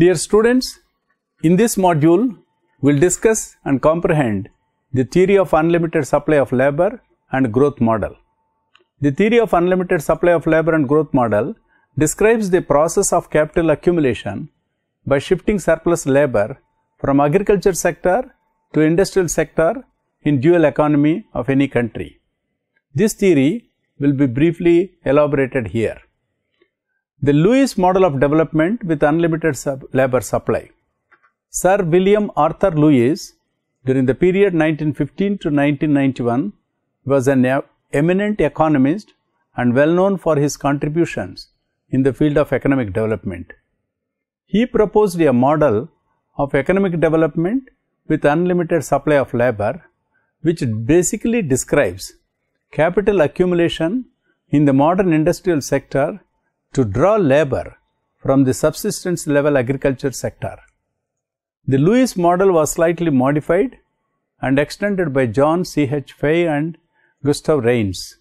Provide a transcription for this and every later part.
Dear students, in this module, we will discuss and comprehend the theory of unlimited supply of labor and growth model. The theory of unlimited supply of labor and growth model describes the process of capital accumulation by shifting surplus labor from agriculture sector to industrial sector in dual economy of any country. This theory will be briefly elaborated here the Lewis model of development with unlimited sub labor supply. Sir William Arthur Lewis, during the period 1915 to 1991, was an eminent economist and well known for his contributions in the field of economic development. He proposed a model of economic development with unlimited supply of labor, which basically describes capital accumulation in the modern industrial sector to draw labor from the subsistence level agriculture sector. The Lewis model was slightly modified and extended by John C. H. Fay and Gustav Reins.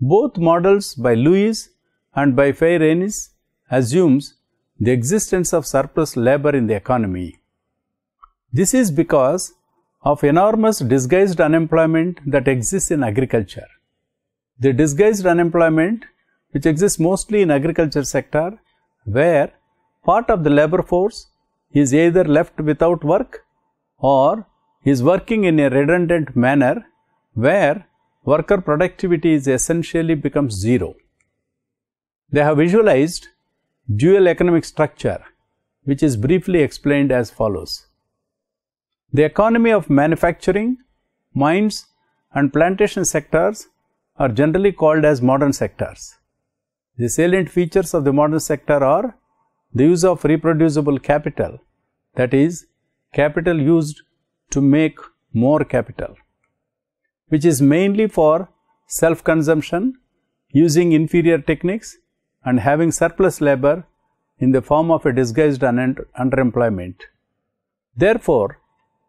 Both models by Lewis and by Fay reins assumes the existence of surplus labor in the economy. This is because of enormous disguised unemployment that exists in agriculture. The disguised unemployment which exists mostly in agriculture sector where part of the labor force is either left without work or is working in a redundant manner where worker productivity is essentially becomes zero. They have visualized dual economic structure which is briefly explained as follows. The economy of manufacturing, mines and plantation sectors are generally called as modern sectors. The salient features of the modern sector are the use of reproducible capital, that is, capital used to make more capital, which is mainly for self consumption, using inferior techniques, and having surplus labor in the form of a disguised underemployment. Therefore,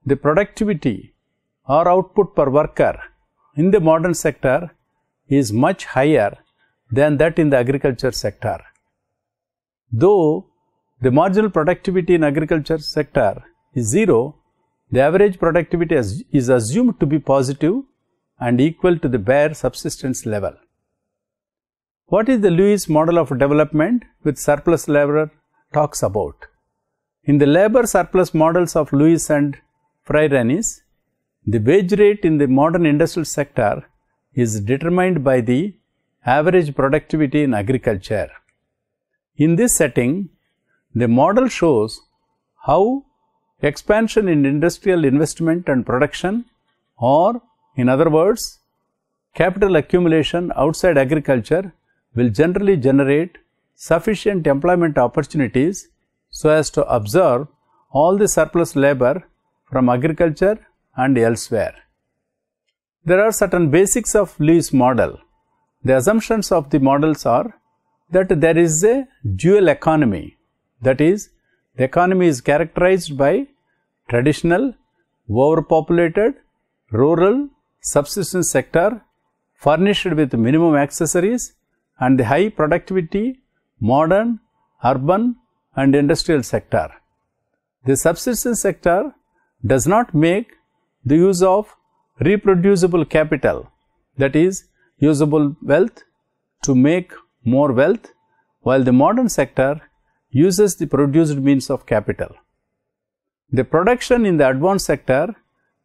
the productivity or output per worker in the modern sector is much higher than that in the agriculture sector. Though the marginal productivity in agriculture sector is zero, the average productivity is assumed to be positive and equal to the bare subsistence level. What is the Lewis model of development which surplus labor talks about? In the labor surplus models of Lewis and Freirenis, the wage rate in the modern industrial sector is determined by the average productivity in agriculture. In this setting, the model shows how expansion in industrial investment and production or in other words, capital accumulation outside agriculture will generally generate sufficient employment opportunities so as to absorb all the surplus labor from agriculture and elsewhere. There are certain basics of Lewis model. The assumptions of the models are that there is a dual economy that is the economy is characterized by traditional, overpopulated, rural, subsistence sector furnished with minimum accessories and the high productivity, modern, urban and industrial sector. The subsistence sector does not make the use of reproducible capital that is usable wealth to make more wealth while the modern sector uses the produced means of capital. The production in the advanced sector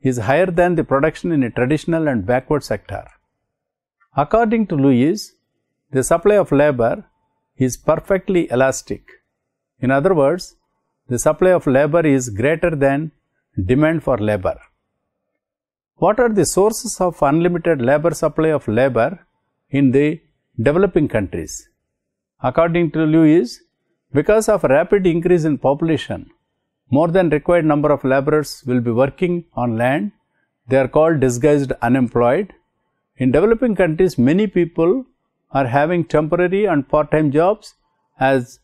is higher than the production in a traditional and backward sector. According to Lewis, the supply of labor is perfectly elastic. In other words, the supply of labor is greater than demand for labor. What are the sources of unlimited labor supply of labor in the developing countries? According to Lewis, because of rapid increase in population, more than required number of laborers will be working on land. They are called disguised unemployed. In developing countries, many people are having temporary and part-time jobs as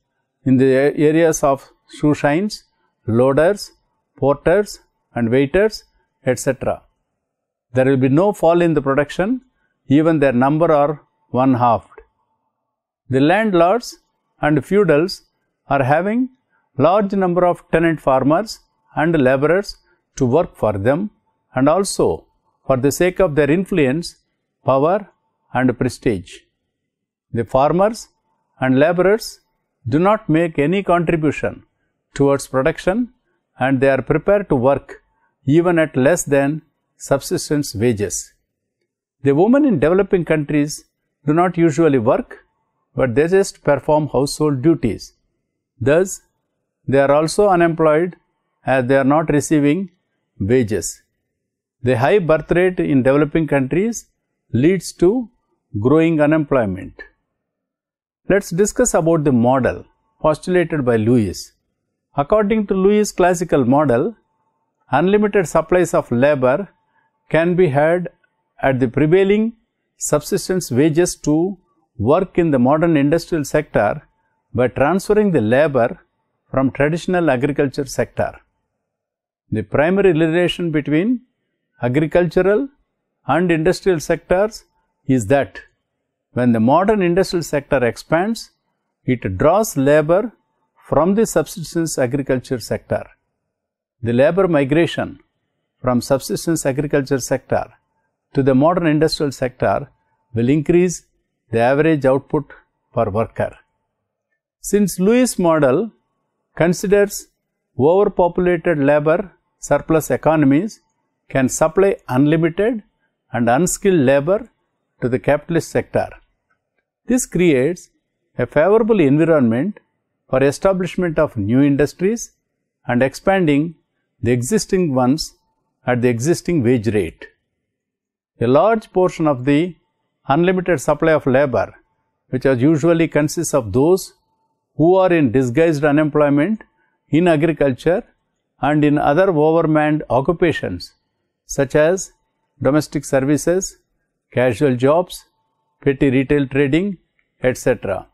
in the areas of shoe shines, loaders, porters and waiters, etc there will be no fall in the production, even their number are one halved. The landlords and feudals are having large number of tenant farmers and laborers to work for them and also for the sake of their influence, power and prestige. The farmers and laborers do not make any contribution towards production and they are prepared to work even at less than subsistence wages. The women in developing countries do not usually work, but they just perform household duties. Thus, they are also unemployed as they are not receiving wages. The high birth rate in developing countries leads to growing unemployment. Let us discuss about the model postulated by Lewis. According to Lewis' classical model, unlimited supplies of labor can be had at the prevailing subsistence wages to work in the modern industrial sector by transferring the labor from traditional agriculture sector. The primary relation between agricultural and industrial sectors is that when the modern industrial sector expands, it draws labor from the subsistence agriculture sector. The labor migration from subsistence agriculture sector to the modern industrial sector will increase the average output per worker. Since Lewis model considers overpopulated labor surplus economies can supply unlimited and unskilled labor to the capitalist sector. This creates a favorable environment for establishment of new industries and expanding the existing ones at the existing wage rate. A large portion of the unlimited supply of labor, which usually consists of those who are in disguised unemployment in agriculture and in other overmanned occupations such as domestic services, casual jobs, petty retail trading, etc.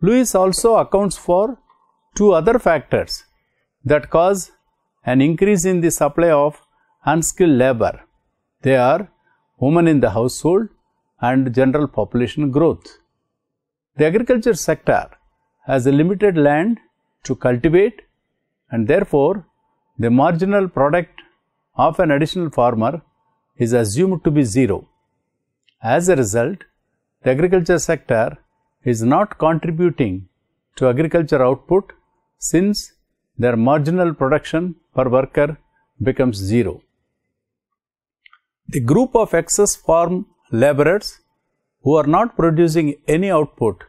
Lewis also accounts for two other factors that cause an increase in the supply of unskilled labor. They are women in the household and general population growth. The agriculture sector has a limited land to cultivate and therefore the marginal product of an additional farmer is assumed to be zero. As a result, the agriculture sector is not contributing to agriculture output since their marginal production per worker becomes zero. The group of excess farm laborers who are not producing any output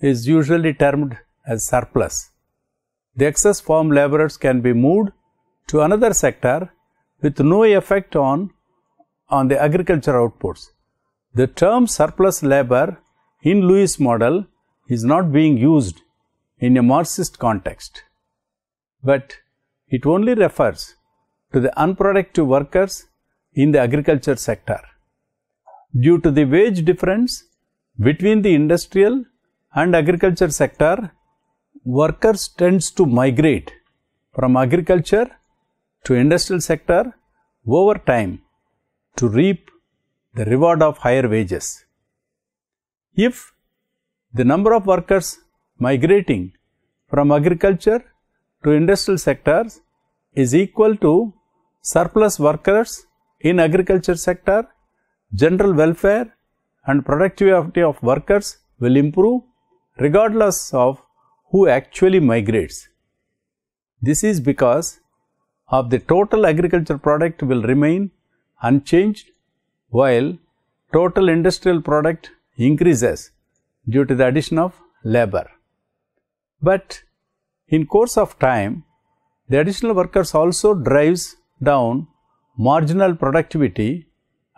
is usually termed as surplus. The excess farm laborers can be moved to another sector with no effect on, on the agriculture outputs. The term surplus labor in Lewis model is not being used in a Marxist context, but it only refers to the unproductive workers in the agriculture sector due to the wage difference between the industrial and agriculture sector workers tends to migrate from agriculture to industrial sector over time to reap the reward of higher wages. If the number of workers migrating from agriculture to industrial sectors is equal to surplus workers in agriculture sector, general welfare and productivity of workers will improve regardless of who actually migrates. This is because of the total agriculture product will remain unchanged while total industrial product increases due to the addition of labor. But in course of time, the additional workers also drives down marginal productivity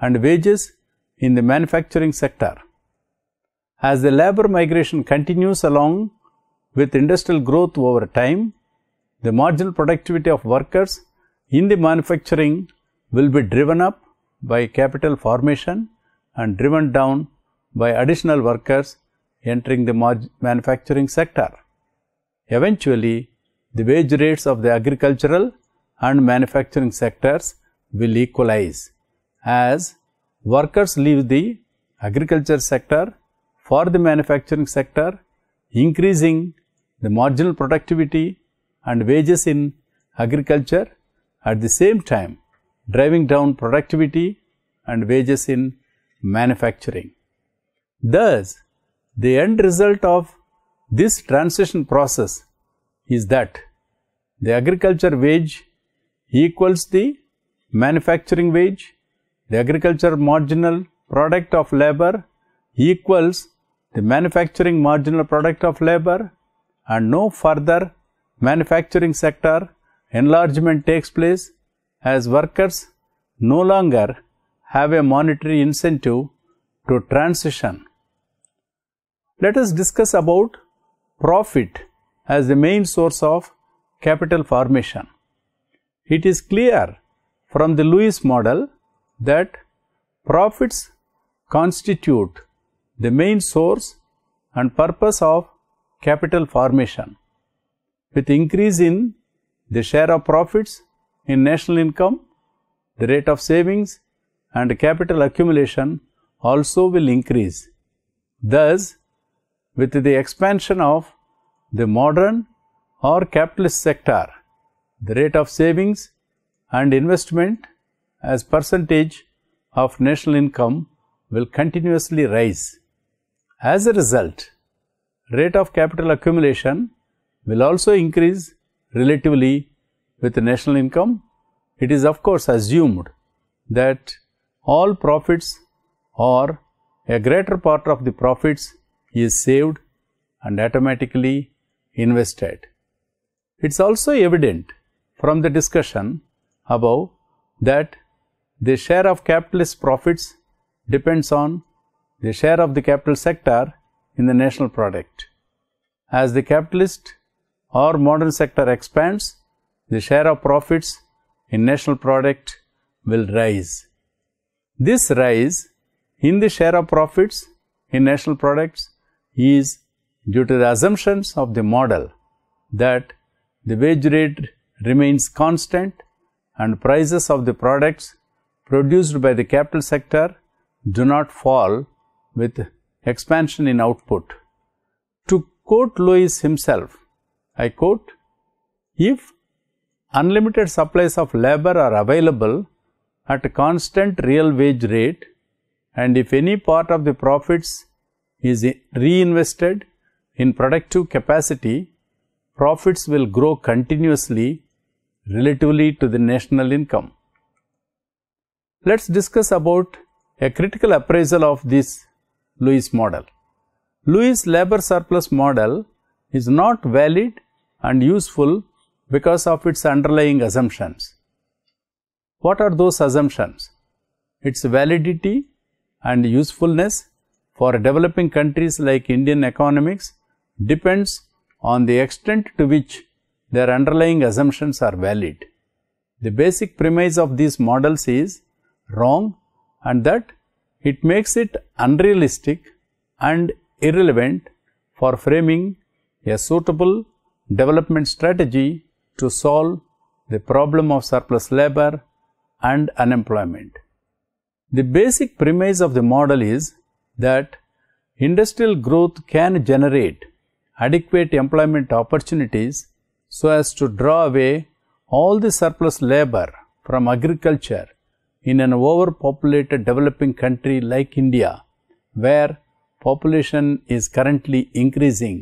and wages in the manufacturing sector. As the labor migration continues along with industrial growth over time, the marginal productivity of workers in the manufacturing will be driven up by capital formation and driven down by additional workers entering the manufacturing sector. Eventually, the wage rates of the agricultural and manufacturing sectors will equalize as workers leave the agriculture sector for the manufacturing sector, increasing the marginal productivity and wages in agriculture at the same time driving down productivity and wages in manufacturing. Thus, the end result of this transition process is that the agriculture wage equals the manufacturing wage, the agriculture marginal product of labor equals the manufacturing marginal product of labor and no further manufacturing sector enlargement takes place as workers no longer have a monetary incentive to transition. Let us discuss about profit as the main source of capital formation. It is clear from the Lewis model that profits constitute the main source and purpose of capital formation. With increase in the share of profits in national income, the rate of savings and capital accumulation also will increase. Thus, with the expansion of the modern or capitalist sector, the rate of savings and investment as percentage of national income will continuously rise. As a result, rate of capital accumulation will also increase relatively with national income. It is of course assumed that all profits or a greater part of the profits is saved and automatically invested. It is also evident from the discussion above that the share of capitalist profits depends on the share of the capital sector in the national product. As the capitalist or modern sector expands, the share of profits in national product will rise. This rise in the share of profits in national products is due to the assumptions of the model that the wage rate remains constant and prices of the products produced by the capital sector do not fall with expansion in output. To quote Lewis himself, I quote, if unlimited supplies of labor are available at a constant real wage rate and if any part of the profits is reinvested in productive capacity, profits will grow continuously relatively to the national income. Let us discuss about a critical appraisal of this Lewis model. Lewis labor surplus model is not valid and useful because of its underlying assumptions. What are those assumptions? Its validity and usefulness for developing countries like Indian economics depends on the extent to which their underlying assumptions are valid. The basic premise of these models is wrong and that it makes it unrealistic and irrelevant for framing a suitable development strategy to solve the problem of surplus labor and unemployment. The basic premise of the model is that industrial growth can generate adequate employment opportunities so as to draw away all the surplus labor from agriculture in an overpopulated developing country like India, where population is currently increasing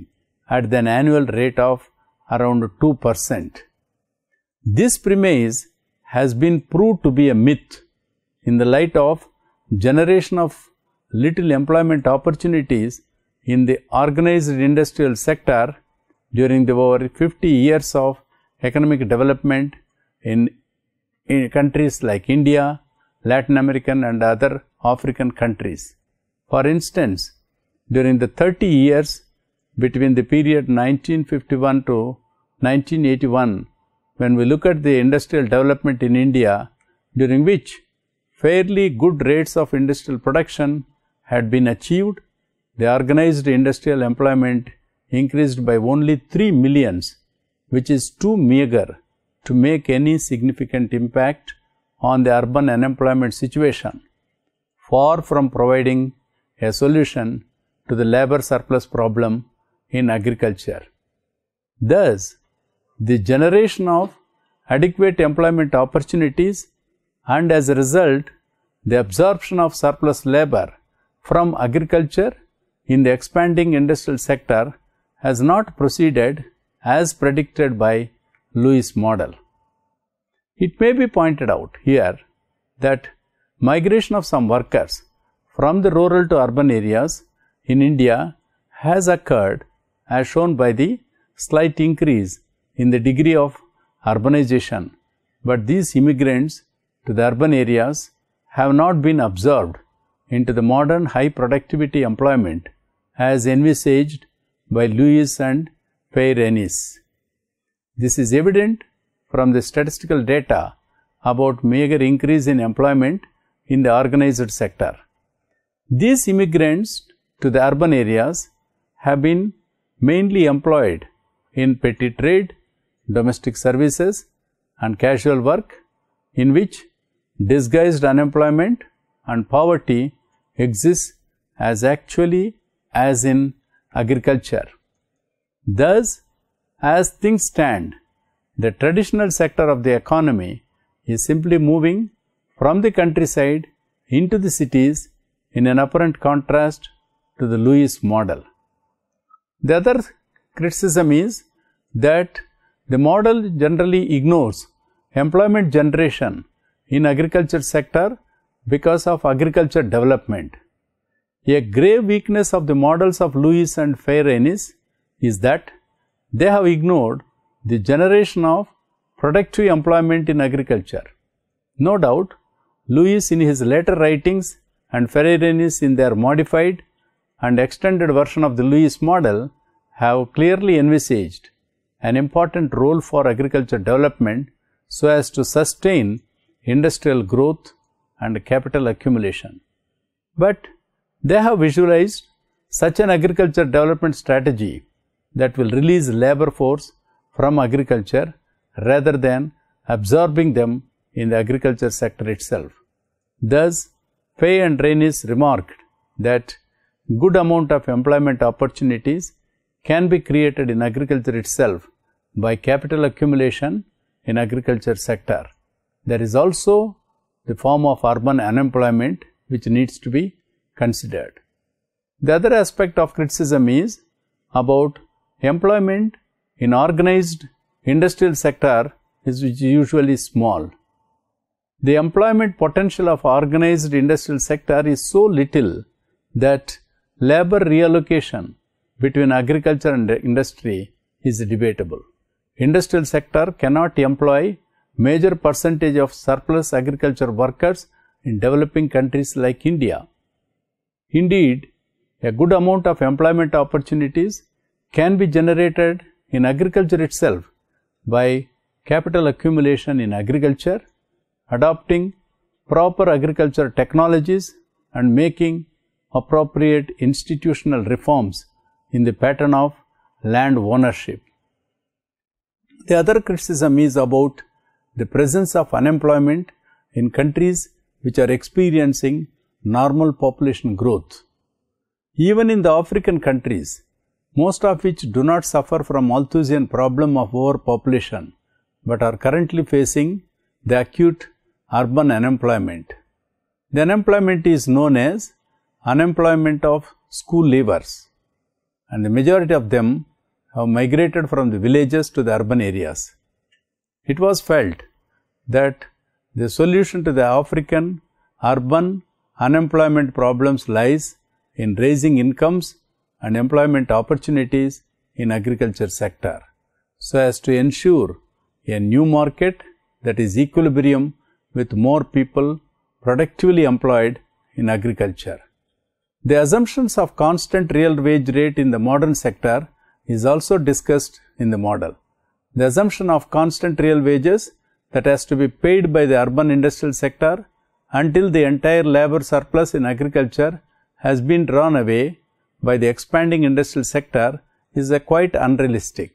at an annual rate of around 2 percent. This premise has been proved to be a myth in the light of generation of little employment opportunities in the organized industrial sector during the over 50 years of economic development in, in countries like India, Latin American and other African countries. For instance, during the 30 years between the period 1951 to 1981, when we look at the industrial development in India, during which fairly good rates of industrial production had been achieved, the organized industrial employment increased by only 3 millions, which is too meager to make any significant impact on the urban unemployment situation, far from providing a solution to the labor surplus problem in agriculture. Thus, the generation of adequate employment opportunities and as a result, the absorption of surplus labor from agriculture in the expanding industrial sector has not proceeded as predicted by Lewis model. It may be pointed out here that migration of some workers from the rural to urban areas in India has occurred as shown by the slight increase in the degree of urbanization, but these immigrants to the urban areas have not been absorbed into the modern high productivity employment as envisaged by Lewis and Pyrenees. This is evident from the statistical data about major increase in employment in the organized sector. These immigrants to the urban areas have been mainly employed in petty trade, domestic services and casual work in which disguised unemployment and poverty exists as actually as in agriculture. Thus, as things stand, the traditional sector of the economy is simply moving from the countryside into the cities in an apparent contrast to the Lewis model. The other criticism is that the model generally ignores employment generation in agriculture sector because of agriculture development. A grave weakness of the models of Lewis and Fairenis is that they have ignored the generation of productive employment in agriculture. No doubt, Lewis in his later writings and Ferrerenis in their modified and extended version of the Lewis model have clearly envisaged an important role for agriculture development so as to sustain industrial growth and capital accumulation. But they have visualized such an agriculture development strategy that will release labor force from agriculture rather than absorbing them in the agriculture sector itself. Thus, Fay and Rainis remarked that good amount of employment opportunities can be created in agriculture itself by capital accumulation in agriculture sector. There is also the form of urban unemployment which needs to be considered. The other aspect of criticism is about employment in organized industrial sector is usually small. The employment potential of organized industrial sector is so little that labor reallocation between agriculture and industry is debatable. Industrial sector cannot employ major percentage of surplus agriculture workers in developing countries like India Indeed, a good amount of employment opportunities can be generated in agriculture itself by capital accumulation in agriculture, adopting proper agriculture technologies and making appropriate institutional reforms in the pattern of land ownership. The other criticism is about the presence of unemployment in countries which are experiencing normal population growth. Even in the African countries, most of which do not suffer from Malthusian problem of overpopulation, but are currently facing the acute urban unemployment. The unemployment is known as unemployment of school leavers and the majority of them have migrated from the villages to the urban areas. It was felt that the solution to the African urban unemployment problems lies in raising incomes and employment opportunities in agriculture sector, so as to ensure a new market that is equilibrium with more people productively employed in agriculture. The assumptions of constant real wage rate in the modern sector is also discussed in the model. The assumption of constant real wages that has to be paid by the urban industrial sector until the entire labor surplus in agriculture has been drawn away by the expanding industrial sector is a quite unrealistic.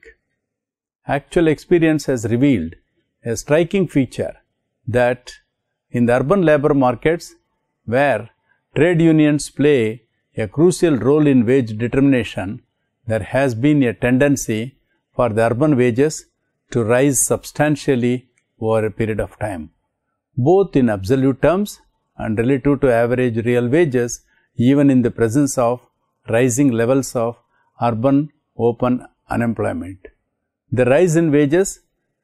Actual experience has revealed a striking feature that in the urban labor markets where trade unions play a crucial role in wage determination, there has been a tendency for the urban wages to rise substantially over a period of time both in absolute terms and relative to average real wages even in the presence of rising levels of urban open unemployment. The rise in wages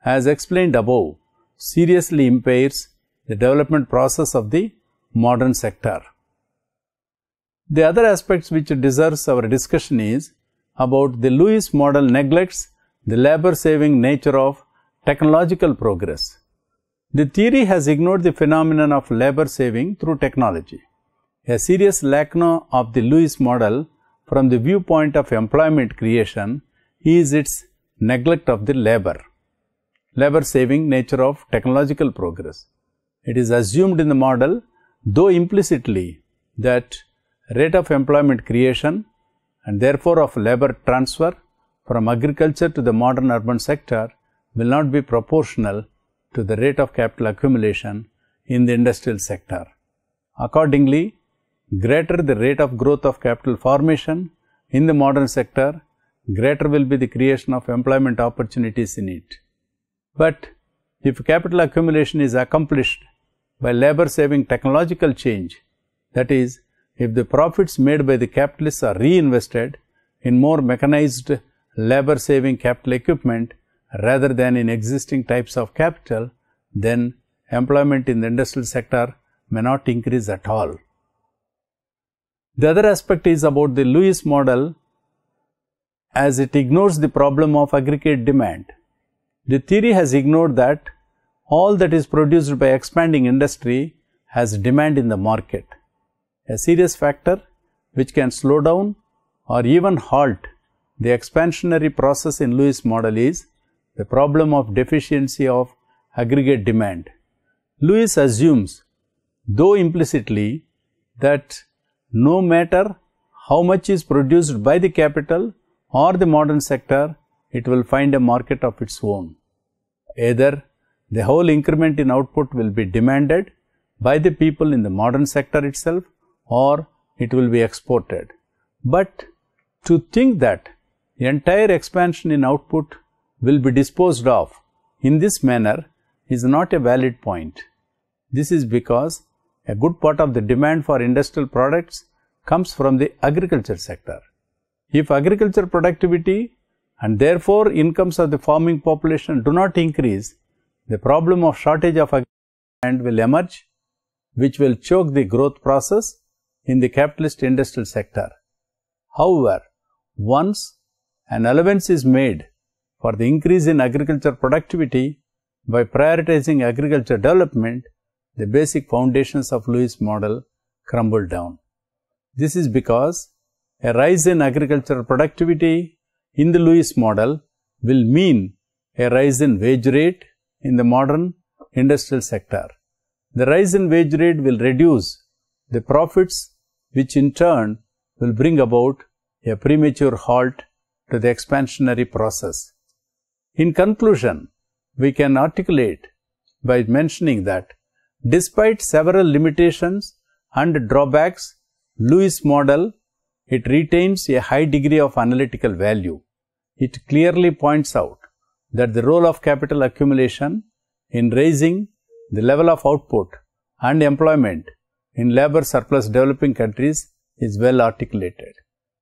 as explained above seriously impairs the development process of the modern sector. The other aspects which deserves our discussion is about the Lewis model neglects the labor saving nature of technological progress. The theory has ignored the phenomenon of labor saving through technology. A serious lack of the Lewis model from the viewpoint of employment creation is its neglect of the labor, labor saving nature of technological progress. It is assumed in the model, though implicitly, that rate of employment creation and therefore of labor transfer from agriculture to the modern urban sector will not be proportional to the rate of capital accumulation in the industrial sector. Accordingly, greater the rate of growth of capital formation in the modern sector, greater will be the creation of employment opportunities in it. But if capital accumulation is accomplished by labor saving technological change, that is, if the profits made by the capitalists are reinvested in more mechanized labor saving capital equipment rather than in existing types of capital, then employment in the industrial sector may not increase at all. The other aspect is about the Lewis model as it ignores the problem of aggregate demand. The theory has ignored that all that is produced by expanding industry has demand in the market, a serious factor which can slow down or even halt the expansionary process in Lewis model is the problem of deficiency of aggregate demand. Lewis assumes, though implicitly, that no matter how much is produced by the capital or the modern sector, it will find a market of its own. Either the whole increment in output will be demanded by the people in the modern sector itself or it will be exported. But to think that the entire expansion in output will be disposed of in this manner is not a valid point. This is because a good part of the demand for industrial products comes from the agriculture sector. If agriculture productivity and therefore incomes of the farming population do not increase, the problem of shortage of land will emerge, which will choke the growth process in the capitalist industrial sector. However, once an allowance is made for the increase in agriculture productivity by prioritizing agriculture development, the basic foundations of Lewis model crumbled down. This is because a rise in agricultural productivity in the Lewis model will mean a rise in wage rate in the modern industrial sector. The rise in wage rate will reduce the profits which in turn will bring about a premature halt to the expansionary process. In conclusion, we can articulate by mentioning that despite several limitations and drawbacks, Lewis model, it retains a high degree of analytical value. It clearly points out that the role of capital accumulation in raising the level of output and employment in labor surplus developing countries is well articulated.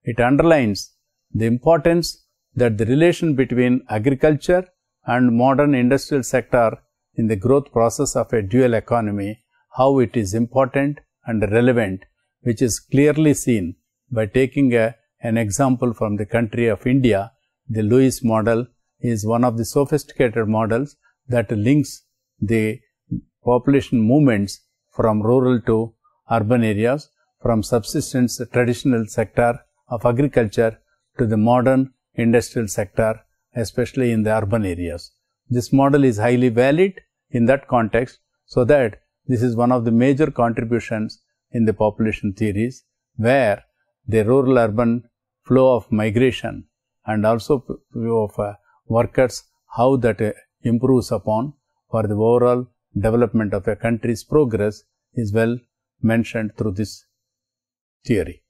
It underlines the importance that the relation between agriculture and modern industrial sector in the growth process of a dual economy, how it is important and relevant, which is clearly seen by taking a, an example from the country of India. The Lewis model is one of the sophisticated models that links the population movements from rural to urban areas, from subsistence traditional sector of agriculture to the modern industrial sector, especially in the urban areas. This model is highly valid in that context, so that this is one of the major contributions in the population theories, where the rural urban flow of migration and also of uh, workers, how that uh, improves upon for the overall development of a country's progress is well mentioned through this theory.